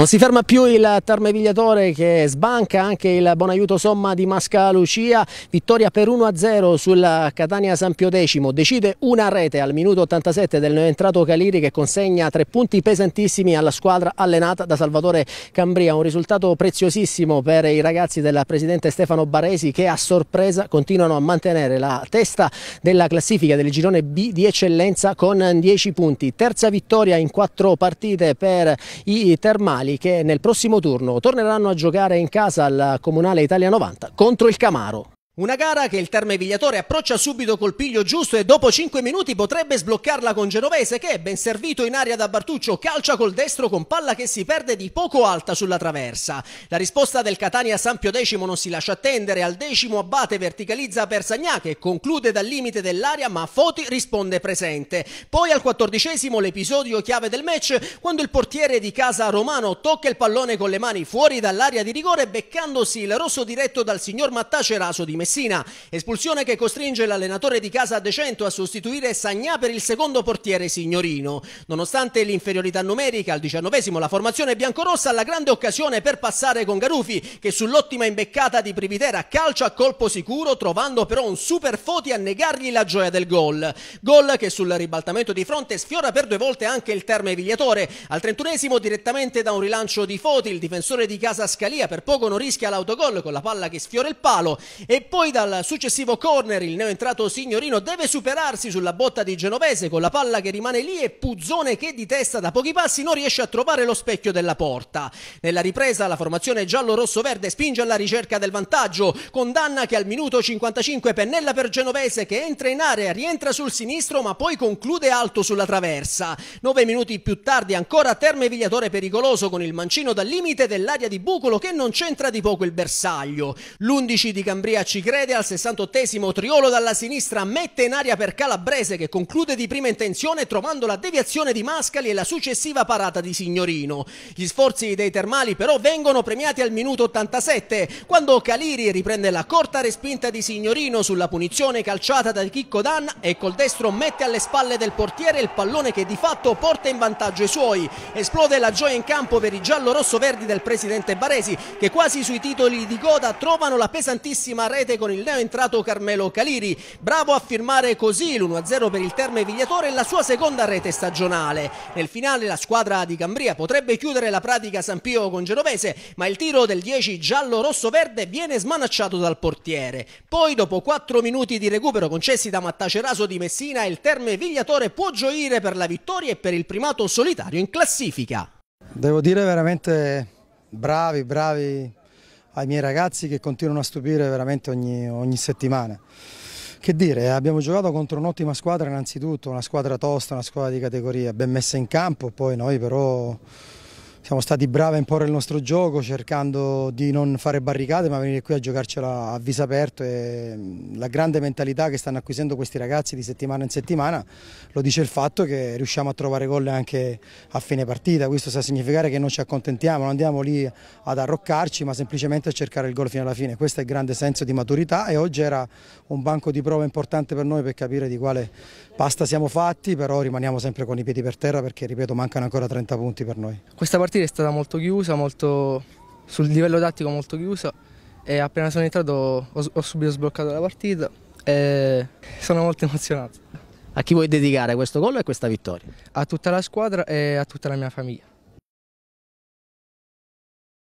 Non si ferma più il Tarmevigliatore che sbanca anche il buon aiuto somma di Masca Lucia, vittoria per 1-0 sul Catania San Pio X, decide una rete al minuto 87 del neoentrato Caliri che consegna tre punti pesantissimi alla squadra allenata da Salvatore Cambria, un risultato preziosissimo per i ragazzi del presidente Stefano Baresi che a sorpresa continuano a mantenere la testa della classifica del girone B di eccellenza con 10 punti, terza vittoria in quattro partite per i Termali Natali che nel prossimo turno torneranno a giocare in casa al Comunale Italia 90 contro il Camaro. Una gara che il termevigliatore approccia subito col piglio giusto e dopo 5 minuti potrebbe sbloccarla con Genovese che, ben servito in aria da Bartuccio, calcia col destro con palla che si perde di poco alta sulla traversa. La risposta del Catania Sampio X non si lascia attendere, al decimo Abbate verticalizza per che conclude dal limite dell'area ma Foti risponde presente. Poi al quattordicesimo l'episodio chiave del match quando il portiere di casa Romano tocca il pallone con le mani fuori dall'area di rigore beccandosi il rosso diretto dal signor Mattaceraso di Messina. Messina. Espulsione che costringe l'allenatore di casa Decento a sostituire Sagnà per il secondo portiere signorino. Nonostante l'inferiorità numerica, al diciannovesimo la formazione biancorossa ha la grande occasione per passare con Garufi, che sull'ottima imbeccata di Privitera calcia a colpo sicuro, trovando però un super foti a negargli la gioia del gol. Gol che sul ribaltamento di fronte sfiora per due volte anche il terme Vigliatore. Al trentunesimo direttamente da un rilancio di Foti, il difensore di casa Scalia per poco non rischia l'autogol con la palla che sfiora il palo e poi dal successivo corner il neoentrato signorino deve superarsi sulla botta di Genovese con la palla che rimane lì e Puzzone che di testa da pochi passi non riesce a trovare lo specchio della porta. Nella ripresa la formazione giallo-rosso-verde spinge alla ricerca del vantaggio, condanna che al minuto 55 pennella per Genovese che entra in area, rientra sul sinistro ma poi conclude alto sulla traversa. Nove minuti più tardi ancora Terme Vigliatore pericoloso con il mancino dal limite dell'area di Bucolo che non c'entra di poco il bersaglio. L'11 di Cambriaci crede al 68esimo Triolo dalla sinistra mette in aria per Calabrese che conclude di prima intenzione trovando la deviazione di Mascali e la successiva parata di Signorino. Gli sforzi dei termali però vengono premiati al minuto 87 quando Caliri riprende la corta respinta di Signorino sulla punizione calciata da Chicco Dan e col destro mette alle spalle del portiere il pallone che di fatto porta in vantaggio i suoi. Esplode la gioia in campo per i giallo-rosso-verdi del presidente Baresi che quasi sui titoli di coda trovano la pesantissima rete rete con il neoentrato Carmelo Caliri. Bravo a firmare così l'1-0 per il Terme Vigliatore e la sua seconda rete stagionale. Nel finale la squadra di Cambria potrebbe chiudere la pratica San Pio con Genovese, ma il tiro del 10 giallo-rosso-verde viene smanacciato dal portiere. Poi dopo 4 minuti di recupero concessi da Mattaceraso di Messina, il Terme Vigliatore può gioire per la vittoria e per il primato solitario in classifica. Devo dire veramente bravi, bravi ai miei ragazzi che continuano a stupire veramente ogni, ogni settimana. Che dire, eh, abbiamo giocato contro un'ottima squadra innanzitutto, una squadra tosta, una squadra di categoria, ben messa in campo, poi noi però siamo stati bravi a imporre il nostro gioco cercando di non fare barricate ma venire qui a giocarcela a viso aperto e mm, la grande mentalità che stanno acquisendo questi ragazzi di settimana in settimana lo dice il fatto che riusciamo a trovare gol anche a fine partita, questo sa significare che non ci accontentiamo, non andiamo lì ad arroccarci ma semplicemente a cercare il gol fino alla fine, questo è il grande senso di maturità e oggi era un banco di prova importante per noi per capire di quale pasta siamo fatti, però rimaniamo sempre con i piedi per terra perché ripeto mancano ancora 30 punti per noi. Questa partita è stata molto chiusa, molto, sul livello tattico molto chiusa e appena sono entrato ho, ho subito sbloccato la partita e sono molto emozionato. A chi vuoi dedicare questo gol e questa vittoria? A tutta la squadra e a tutta la mia famiglia.